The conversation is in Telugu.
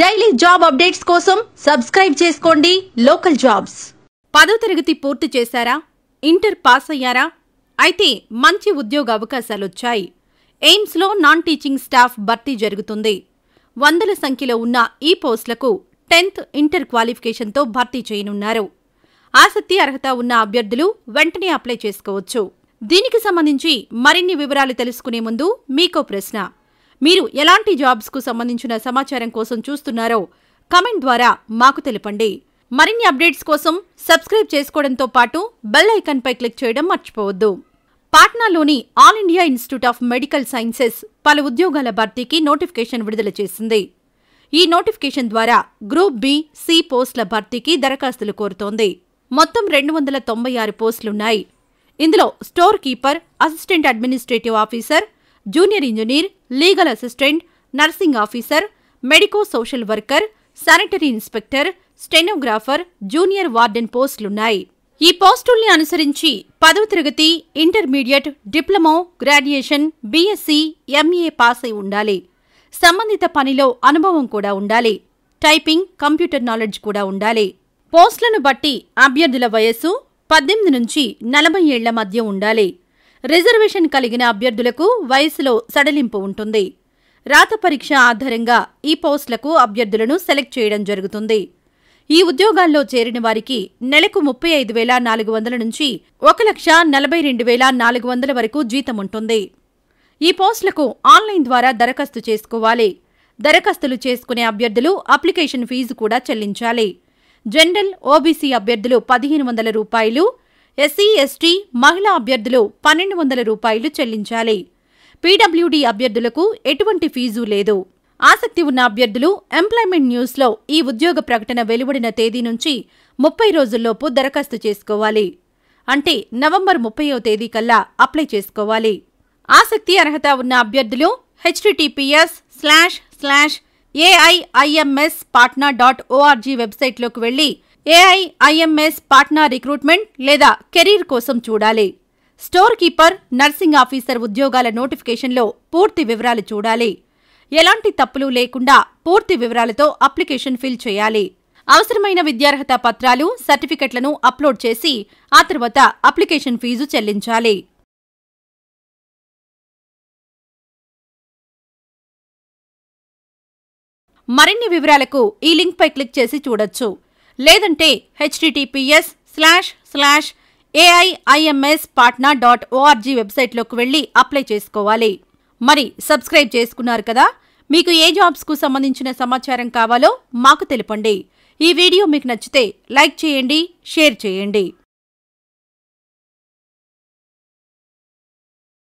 డైలీ జాబ్ అప్డేట్స్ కోసం సబ్స్క్రైబ్ చేసుకోండి లోకల్ జాబ్స్ పదో తరగతి పూర్తి చేశారా ఇంటర్ పాస్ అయ్యారా అయితే మంచి ఉద్యోగ అవకాశాలు వచ్చాయి ఎయిమ్స్లో నాన్ టీచింగ్ స్టాఫ్ భర్తీ జరుగుతుంది వందల సంఖ్యలో ఉన్న ఈ పోస్టులకు టెన్త్ ఇంటర్ క్వాలిఫికేషన్తో భర్తీ చేయనున్నారు ఆసక్తి అర్హత ఉన్న అభ్యర్థులు వెంటనే అప్లై చేసుకోవచ్చు దీనికి సంబంధించి మరిన్ని వివరాలు తెలుసుకునే ముందు మీకో ప్రశ్న మీరు ఎలాంటి జాబ్స్కు సంబంధించిన సమాచారం కోసం చూస్తున్నారో కమెంట్ ద్వారా మాకు తెలిపండి మరిన్ని అప్డేట్స్ కోసం సబ్స్క్రైబ్ చేసుకోవడంతో పాటు బెల్ ఐకాన్పై క్లిక్ చేయడం మర్చిపోవద్దు పాట్నాలోని All India Institute of Medical Sciences పలు ఉద్యోగాల భర్తీకి నోటిఫికేషన్ విడుదల చేసింది ఈ నోటిఫికేషన్ ద్వారా గ్రూప్ బి సి పోస్టుల భర్తీకి దరఖాస్తులు కోరుతోంది మొత్తం రెండు వందల తొంభై ఆరు పోస్టులున్నాయి ఇందులో storekeeper assistant administrative officer junior engineer legal assistant nursing officer medico social worker sanitary inspector stenographer junior warden పోస్టులున్నాయి ఈ పోస్టుల్ని అనుసరించి పదవ తరగతి intermediate diploma graduation BSc MA pass అయి ఉండాలి సంబంధిత పనిలో అనుభవం కూడా ఉండాలి టైపింగ్ కంప్యూటర్ నాలెడ్జ్ కూడా ఉండాలి పోస్టులను బట్టి అభ్యర్థుల వయస్సు పద్దెనిమిది నుంచి నలభై ఏళ్ల మధ్య ఉండాలి రిజర్వేషన్ కలిగిన అభ్యర్థులకు వయసులో సడలింపు ఉంటుంది రాత పరీక్ష ఆధారంగా ఈ పోస్టులకు అభ్యర్థులను సెలెక్ట్ చేయడం జరుగుతుంది ఈ ఉద్యోగాల్లో చేరిన వారికి నెలకు ముప్పై ఐదు వేల నాలుగు వందల నుంచి ఒక లక్ష నలభై రెండు వేల నాలుగు వందల వరకు జీతం ఉంటుంది ఈ పోస్టులకు ఆన్లైన్ ద్వారా దరఖాస్తు చేసుకోవాలి దరఖాస్తులు చేసుకునే అభ్యర్థులు అప్లికేషన్ ఫీజు కూడా చెల్లించాలి జనరల్ ఓబీసీ అభ్యర్థులు పదిహేను వందల రూపాయలు ఎస్సీ ఎస్టీ మహిళా అభ్యర్థులు పన్నెండు వందల రూపాయలు చెల్లించాలి పీడబ్ల్యూడీ అభ్యర్థులకు ఎటువంటి ఫీజు లేదు ఆసక్తి ఉన్న అభ్యర్థులు ఎంప్లాయ్మెంట్ న్యూస్లో ఈ ఉద్యోగ ప్రకటన వెలువడిన తేదీ నుంచి ముప్పై రోజుల్లోపు దరఖాస్తు చేసుకోవాలి అంటే నవంబర్ ముప్పయో తేదీ కల్లా అప్లై చేసుకోవాలి ఆసక్తి అర్హత ఉన్న అభ్యర్థులు HTTPS slash slash AIIMS Patna dot ORG వెబ్సైట్లోకి వెళ్ళి ఏఐఐఎంఎస్ పాట్నా రిక్రూట్మెంట్ లేదా కెరీర్ కోసం చూడాలి స్టోర్ కీపర్ నర్సింగ్ ఆఫీసర్ ఉద్యోగాల నోటిఫికేషన్లో పూర్తి వివరాలు చూడాలి ఎలాంటి తప్పులు లేకుండా పూర్తి వివరాలతో అప్లికేషన్ ఫిల్ చేయాలి అవసరమైన విద్యార్హత పత్రాలు సర్టిఫికెట్లను అప్లోడ్ చేసి ఆ తర్వాత అప్లికేషన్ ఫీజు చెల్లించాలి మరిన్ని వివరాలకు ఈ లింక్పై క్లిక్ చేసి చూడొచ్చు లేదంటే HTTPS slash slash AIIMS Patna dot ORG వెబ్సైట్లోకి వెళ్ళి అప్లై చేసుకోవాలి మరి సబ్స్క్రైబ్ చేసుకున్నారు కదా మీకు ఏ జాబ్స్కు సంబంధించిన సమాచారం కావాలో మాకు తెలుపండి ఈ వీడియో మీకు నచ్చితే లైక్ చేయండి షేర్ చేయండి